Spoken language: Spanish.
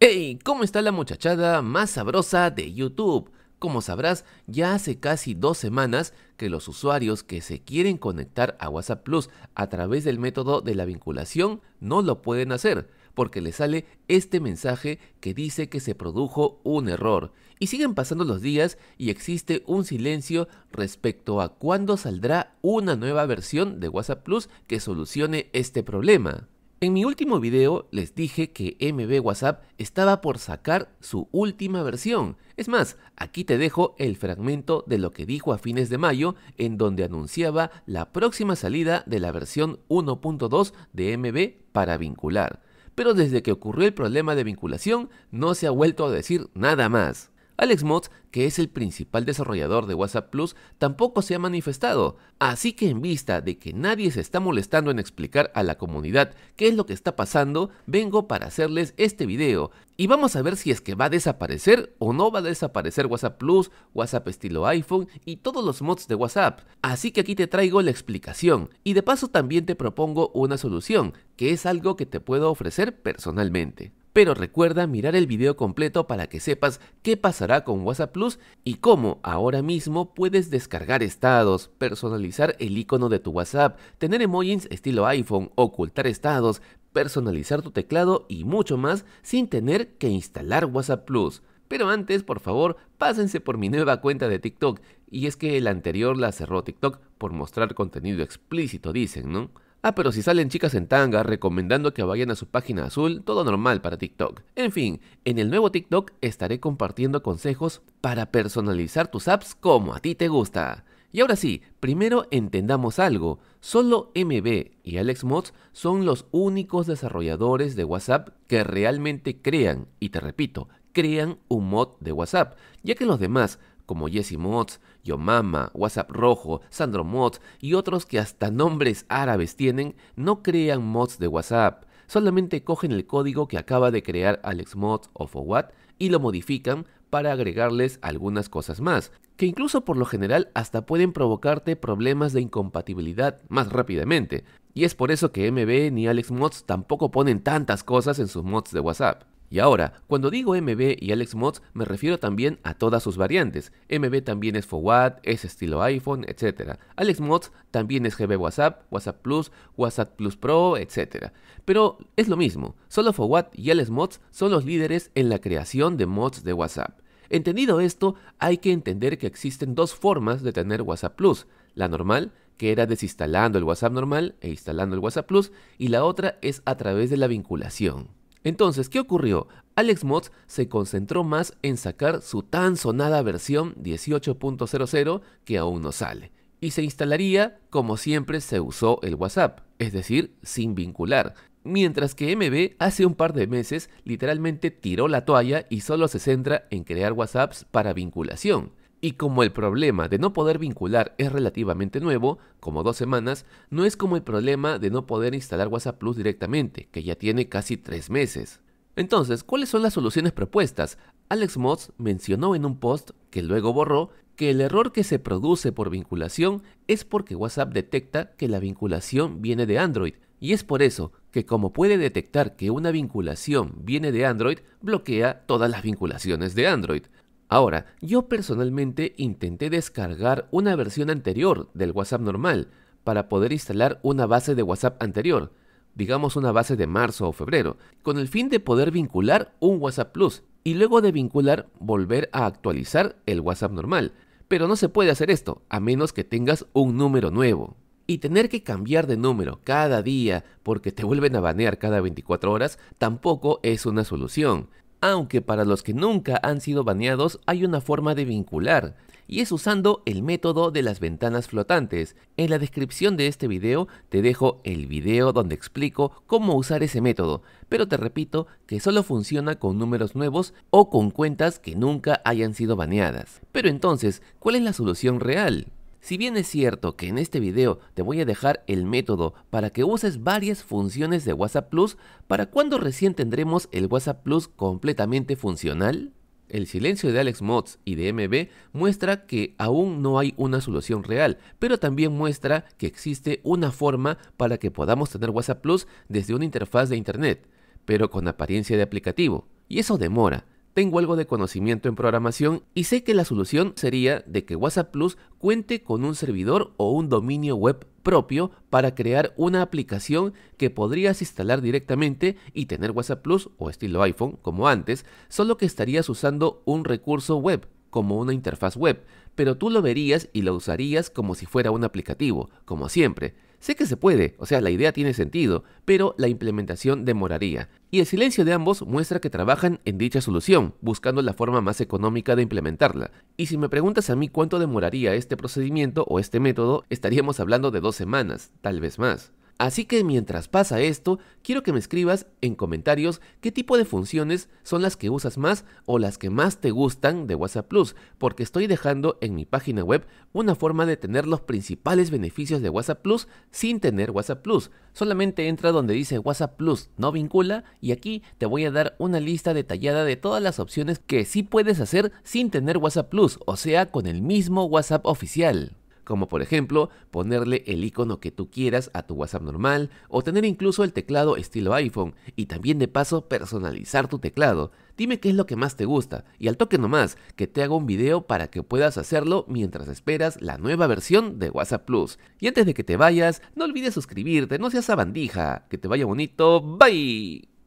¡Hey! ¿Cómo está la muchachada más sabrosa de YouTube? Como sabrás, ya hace casi dos semanas que los usuarios que se quieren conectar a WhatsApp Plus a través del método de la vinculación no lo pueden hacer porque les sale este mensaje que dice que se produjo un error. Y siguen pasando los días y existe un silencio respecto a cuándo saldrá una nueva versión de WhatsApp Plus que solucione este problema. En mi último video les dije que MB WhatsApp estaba por sacar su última versión. Es más, aquí te dejo el fragmento de lo que dijo a fines de mayo en donde anunciaba la próxima salida de la versión 1.2 de MB para vincular. Pero desde que ocurrió el problema de vinculación no se ha vuelto a decir nada más. Alex Mods, que es el principal desarrollador de WhatsApp Plus, tampoco se ha manifestado, así que en vista de que nadie se está molestando en explicar a la comunidad qué es lo que está pasando, vengo para hacerles este video y vamos a ver si es que va a desaparecer o no va a desaparecer WhatsApp Plus, WhatsApp estilo iPhone y todos los mods de WhatsApp. Así que aquí te traigo la explicación y de paso también te propongo una solución, que es algo que te puedo ofrecer personalmente pero recuerda mirar el video completo para que sepas qué pasará con WhatsApp Plus y cómo ahora mismo puedes descargar estados, personalizar el icono de tu WhatsApp, tener emojis estilo iPhone, ocultar estados, personalizar tu teclado y mucho más sin tener que instalar WhatsApp Plus. Pero antes, por favor, pásense por mi nueva cuenta de TikTok. Y es que el anterior la cerró TikTok por mostrar contenido explícito, dicen, ¿no? Ah, pero si salen chicas en tanga recomendando que vayan a su página azul, todo normal para TikTok. En fin, en el nuevo TikTok estaré compartiendo consejos para personalizar tus apps como a ti te gusta. Y ahora sí, primero entendamos algo. Solo MB y AlexMods son los únicos desarrolladores de WhatsApp que realmente crean, y te repito, crean un mod de WhatsApp, ya que los demás como Jesse Mods, Yomama, WhatsApp Rojo, Sandro Mods y otros que hasta nombres árabes tienen, no crean mods de WhatsApp. Solamente cogen el código que acaba de crear Alex Mods o Fowat y lo modifican para agregarles algunas cosas más, que incluso por lo general hasta pueden provocarte problemas de incompatibilidad más rápidamente. Y es por eso que MB ni Alex Mods tampoco ponen tantas cosas en sus mods de WhatsApp. Y ahora, cuando digo MB y Alex Mods, me refiero también a todas sus variantes. MB también es FOWAT, es estilo iPhone, etc. Alex Mods también es GB WhatsApp, WhatsApp Plus, WhatsApp Plus Pro, etc. Pero es lo mismo, solo FOWAT y Alex Mods son los líderes en la creación de mods de WhatsApp. Entendido esto, hay que entender que existen dos formas de tener WhatsApp Plus, la normal, que era desinstalando el WhatsApp normal e instalando el WhatsApp Plus, y la otra es a través de la vinculación. Entonces, ¿qué ocurrió? Alex Mods se concentró más en sacar su tan sonada versión 18.00 que aún no sale, y se instalaría como siempre se usó el WhatsApp, es decir, sin vincular. Mientras que MB hace un par de meses literalmente tiró la toalla y solo se centra en crear WhatsApps para vinculación, y como el problema de no poder vincular es relativamente nuevo, como dos semanas, no es como el problema de no poder instalar WhatsApp Plus directamente, que ya tiene casi tres meses. Entonces, ¿cuáles son las soluciones propuestas? Alex Moss mencionó en un post, que luego borró, que el error que se produce por vinculación es porque WhatsApp detecta que la vinculación viene de Android, y es por eso que como puede detectar que una vinculación viene de Android, bloquea todas las vinculaciones de Android. Ahora, yo personalmente intenté descargar una versión anterior del WhatsApp normal para poder instalar una base de WhatsApp anterior, digamos una base de marzo o febrero, con el fin de poder vincular un WhatsApp Plus y luego de vincular volver a actualizar el WhatsApp normal. Pero no se puede hacer esto a menos que tengas un número nuevo. Y tener que cambiar de número cada día porque te vuelven a banear cada 24 horas tampoco es una solución aunque para los que nunca han sido baneados hay una forma de vincular, y es usando el método de las ventanas flotantes. En la descripción de este video te dejo el video donde explico cómo usar ese método, pero te repito que solo funciona con números nuevos o con cuentas que nunca hayan sido baneadas. Pero entonces, ¿cuál es la solución real? Si bien es cierto que en este video te voy a dejar el método para que uses varias funciones de WhatsApp Plus, ¿para cuándo recién tendremos el WhatsApp Plus completamente funcional? El silencio de Alex Mods y de MB muestra que aún no hay una solución real, pero también muestra que existe una forma para que podamos tener WhatsApp Plus desde una interfaz de Internet, pero con apariencia de aplicativo. Y eso demora, tengo algo de conocimiento en programación y sé que la solución sería de que WhatsApp Plus cuente con un servidor o un dominio web propio para crear una aplicación que podrías instalar directamente y tener WhatsApp Plus o estilo iPhone como antes, solo que estarías usando un recurso web como una interfaz web, pero tú lo verías y lo usarías como si fuera un aplicativo, como siempre. Sé que se puede, o sea, la idea tiene sentido, pero la implementación demoraría. Y el silencio de ambos muestra que trabajan en dicha solución, buscando la forma más económica de implementarla. Y si me preguntas a mí cuánto demoraría este procedimiento o este método, estaríamos hablando de dos semanas, tal vez más. Así que mientras pasa esto, quiero que me escribas en comentarios qué tipo de funciones son las que usas más o las que más te gustan de WhatsApp Plus, porque estoy dejando en mi página web una forma de tener los principales beneficios de WhatsApp Plus sin tener WhatsApp Plus. Solamente entra donde dice WhatsApp Plus no vincula y aquí te voy a dar una lista detallada de todas las opciones que sí puedes hacer sin tener WhatsApp Plus, o sea, con el mismo WhatsApp oficial como por ejemplo ponerle el icono que tú quieras a tu WhatsApp normal o tener incluso el teclado estilo iPhone y también de paso personalizar tu teclado. Dime qué es lo que más te gusta y al toque nomás que te haga un video para que puedas hacerlo mientras esperas la nueva versión de WhatsApp Plus. Y antes de que te vayas, no olvides suscribirte, no seas sabandija, que te vaya bonito, bye.